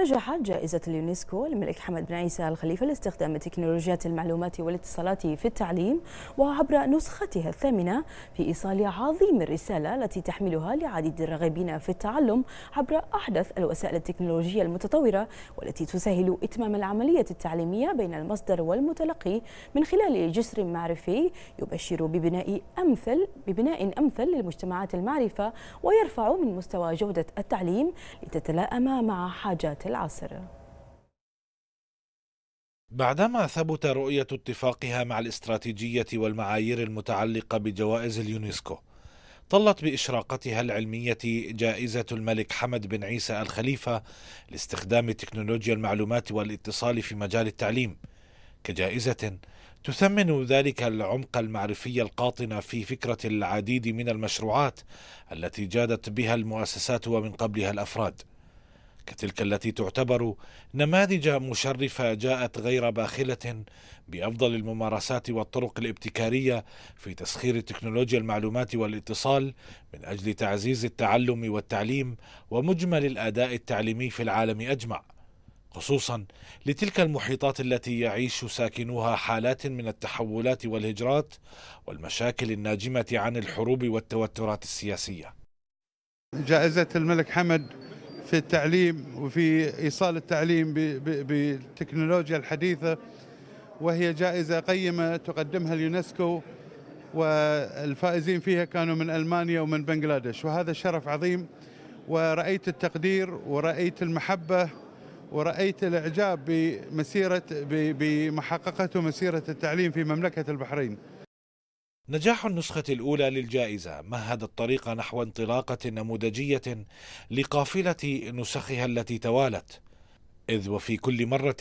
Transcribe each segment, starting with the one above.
نجحت جائزة اليونسكو الملك حمد بن عيسى الخليفة لاستخدام تكنولوجيات المعلومات والاتصالات في التعليم وعبر نسختها الثامنة في إيصال عظيم الرسالة التي تحملها لعديد الراغبين في التعلم عبر أحدث الوسائل التكنولوجية المتطورة والتي تسهل إتمام العملية التعليمية بين المصدر والمتلقي من خلال جسر معرفي يبشر ببناء أمثل ببناء أمثل للمجتمعات المعرفة ويرفع من مستوى جودة التعليم لتتلائم مع حاجات العصر بعدما ثبت رؤية اتفاقها مع الاستراتيجية والمعايير المتعلقة بجوائز اليونسكو طلت بإشراقتها العلمية جائزة الملك حمد بن عيسى الخليفة لاستخدام تكنولوجيا المعلومات والاتصال في مجال التعليم كجائزة تثمن ذلك العمق المعرفي القاطن في فكرة العديد من المشروعات التي جادت بها المؤسسات ومن قبلها الأفراد كتلك التي تعتبر نماذج مشرفه جاءت غير باخله بافضل الممارسات والطرق الابتكاريه في تسخير تكنولوجيا المعلومات والاتصال من اجل تعزيز التعلم والتعليم ومجمل الاداء التعليمي في العالم اجمع خصوصا لتلك المحيطات التي يعيش ساكنوها حالات من التحولات والهجرات والمشاكل الناجمه عن الحروب والتوترات السياسيه جائزه الملك حمد في التعليم وفي إيصال التعليم بالتكنولوجيا الحديثة وهي جائزة قيمة تقدمها اليونسكو والفائزين فيها كانوا من ألمانيا ومن بنغلاديش وهذا شرف عظيم ورأيت التقدير ورأيت المحبة ورأيت الإعجاب بمسيرة بمحققته مسيرة التعليم في مملكة البحرين نجاح النسخة الأولى للجائزة مهد الطريق نحو انطلاقة نموذجية لقافلة نسخها التي توالت إذ وفي كل مرة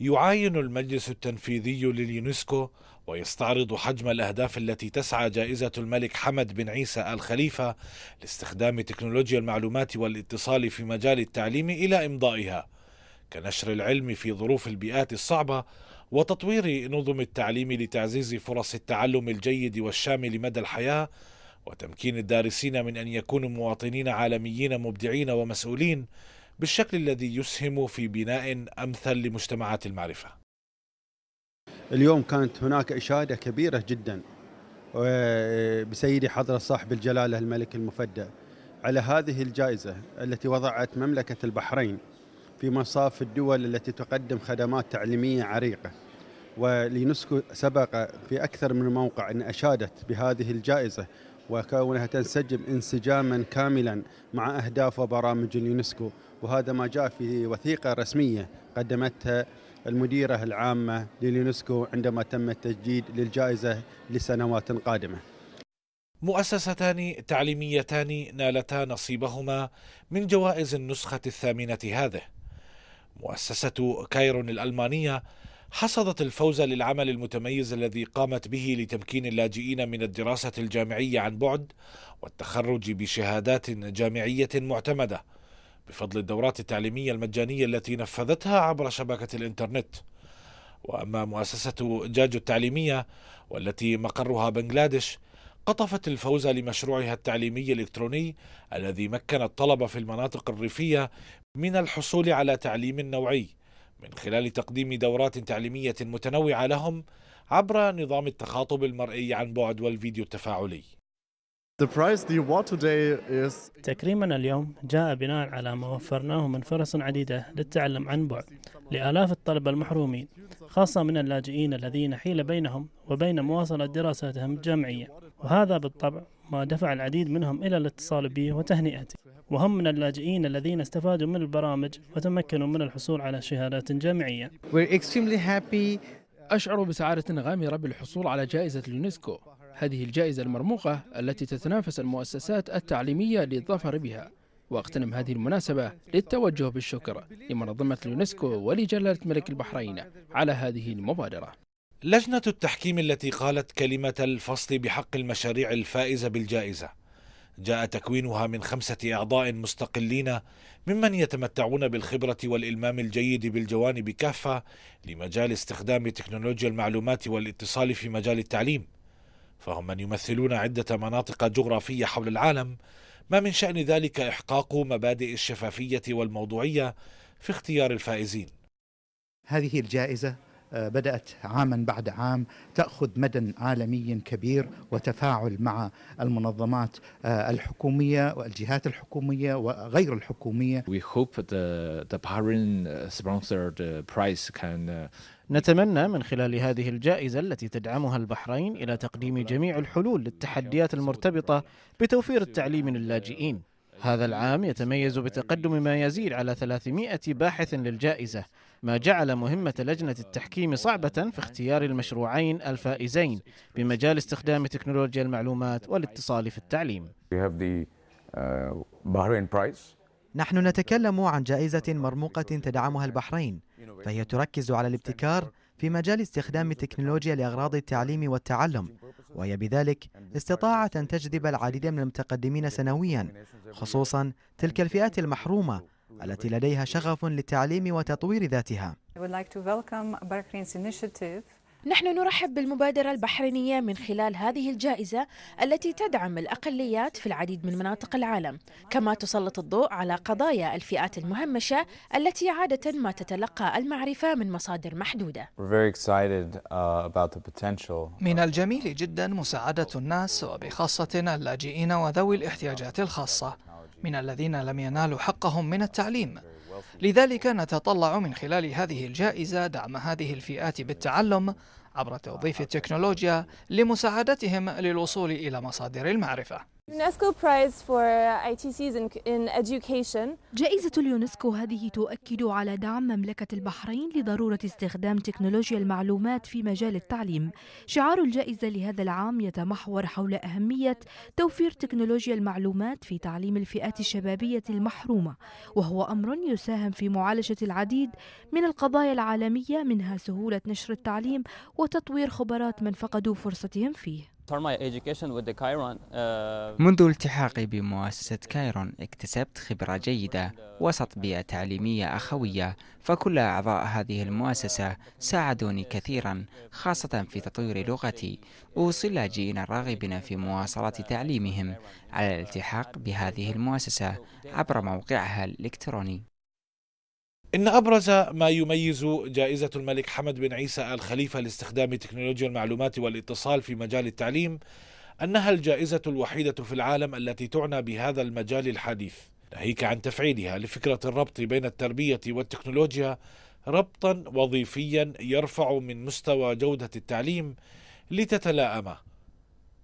يعاين المجلس التنفيذي لليونسكو ويستعرض حجم الأهداف التي تسعى جائزة الملك حمد بن عيسى آل خليفة لاستخدام تكنولوجيا المعلومات والاتصال في مجال التعليم إلى إمضائها كنشر العلم في ظروف البيئات الصعبة وتطوير نظم التعليم لتعزيز فرص التعلم الجيد والشامل مدى الحياه وتمكين الدارسين من ان يكونوا مواطنين عالميين مبدعين ومسؤولين بالشكل الذي يسهم في بناء امثل لمجتمعات المعرفه. اليوم كانت هناك اشاده كبيره جدا آه، بسيدي حضره صاحب الجلاله الملك المفدى على هذه الجائزه التي وضعت مملكه البحرين في مصاف الدول التي تقدم خدمات تعليمية عريقة واليونسكو سبق في أكثر من موقع أن أشادت بهذه الجائزة وكونها تنسجم انسجاما كاملا مع أهداف وبرامج اليونسكو وهذا ما جاء في وثيقة رسمية قدمتها المديرة العامة لليونسكو عندما تم التجديد للجائزة لسنوات قادمة مؤسستان تعليميتان نالتا نصيبهما من جوائز النسخة الثامنة هذه مؤسسة كايرون الألمانية حصدت الفوز للعمل المتميز الذي قامت به لتمكين اللاجئين من الدراسة الجامعية عن بعد والتخرج بشهادات جامعية معتمدة بفضل الدورات التعليمية المجانية التي نفذتها عبر شبكة الإنترنت. وأما مؤسسة جاجو التعليمية والتي مقرها بنغلاديش قطفت الفوز لمشروعها التعليمي الإلكتروني الذي مكن الطلبة في المناطق الريفية من الحصول على تعليم نوعي من خلال تقديم دورات تعليمية متنوعة لهم عبر نظام التخاطب المرئي عن بعد والفيديو التفاعلي تكريمنا اليوم جاء بناء على ما وفرناه من فرص عديدة للتعلم عن بعد لآلاف الطلبة المحرومين خاصة من اللاجئين الذين حيل بينهم وبين مواصلة دراساتهم الجامعية وهذا بالطبع ما دفع العديد منهم إلى الاتصال بي وتهنئتي وهم من اللاجئين الذين استفادوا من البرامج وتمكنوا من الحصول على شهادات جامعية أشعر بسعادة غامرة بالحصول على جائزة اليونسكو هذه الجائزة المرموقة التي تتنافس المؤسسات التعليمية للظفر بها واغتنم هذه المناسبة للتوجه بالشكر لمنظمة اليونسكو ولجلالة ملك البحرين على هذه المبادرة لجنة التحكيم التي قالت كلمة الفصل بحق المشاريع الفائزة بالجائزة جاء تكوينها من خمسة أعضاء مستقلين ممن يتمتعون بالخبرة والإلمام الجيد بالجوانب كافة لمجال استخدام تكنولوجيا المعلومات والاتصال في مجال التعليم فهم من يمثلون عدة مناطق جغرافية حول العالم ما من شأن ذلك إحقاق مبادئ الشفافية والموضوعية في اختيار الفائزين هذه الجائزة آه، بدأت عاما بعد عام تأخذ مدى عالمي كبير وتفاعل مع المنظمات آه، الحكومية والجهات الحكومية وغير الحكومية We hope the, the parent uh, sponsored uh, prize can uh, نتمنى من خلال هذه الجائزة التي تدعمها البحرين إلى تقديم جميع الحلول للتحديات المرتبطة بتوفير التعليم للاجئين هذا العام يتميز بتقدم ما يزيد على 300 باحث للجائزة ما جعل مهمة لجنة التحكيم صعبة في اختيار المشروعين الفائزين بمجال استخدام تكنولوجيا المعلومات والاتصال في التعليم uh, نحن نتكلم عن جائزة مرموقة تدعمها البحرين فهي تركز على الابتكار في مجال استخدام التكنولوجيا لأغراض التعليم والتعلم وهي بذلك استطاعت أن تجذب العديد من المتقدمين سنويا خصوصا تلك الفئات المحرومة التي لديها شغف للتعليم وتطوير ذاتها. نحن نرحب بالمبادرة البحرينية من خلال هذه الجائزة التي تدعم الأقليات في العديد من مناطق العالم كما تسلط الضوء على قضايا الفئات المهمشة التي عادة ما تتلقى المعرفة من مصادر محدودة uh, من الجميل جدا مساعدة الناس وبخاصة اللاجئين وذوي الاحتياجات الخاصة من الذين لم ينالوا حقهم من التعليم لذلك نتطلع من خلال هذه الجائزة دعم هذه الفئات بالتعلم عبر توظيف التكنولوجيا لمساعدتهم للوصول إلى مصادر المعرفة جائزة اليونسكو هذه تؤكد على دعم مملكة البحرين لضرورة استخدام تكنولوجيا المعلومات في مجال التعليم. شعار الجائزة لهذا العام يتمحور حول أهمية توفير تكنولوجيا المعلومات في تعليم الفئات الشبابية المحرومة، وهو أمر يساهم يساهم في معالجة العديد من القضايا العالمية منها سهولة نشر التعليم وتطوير خبرات من فقدوا فرصتهم فيه uh, منذ التحاقي بمؤسسة كايرون اكتسبت خبرة جيدة وسط بيئة تعليمية أخوية فكل أعضاء هذه المؤسسة ساعدوني كثيرا خاصة في تطوير لغتي أوصي اللاجئين الراغبين في مواصلة تعليمهم على الالتحاق بهذه المؤسسة عبر موقعها الإلكتروني إن أبرز ما يميز جائزة الملك حمد بن عيسى آل خليفة لاستخدام تكنولوجيا المعلومات والاتصال في مجال التعليم أنها الجائزة الوحيدة في العالم التي تعنى بهذا المجال الحديث ناهيك عن تفعيلها لفكرة الربط بين التربية والتكنولوجيا ربطا وظيفيا يرفع من مستوى جودة التعليم لتتلائم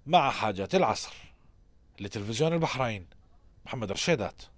مع حاجات العصر لتلفزيون البحرين محمد رشيدات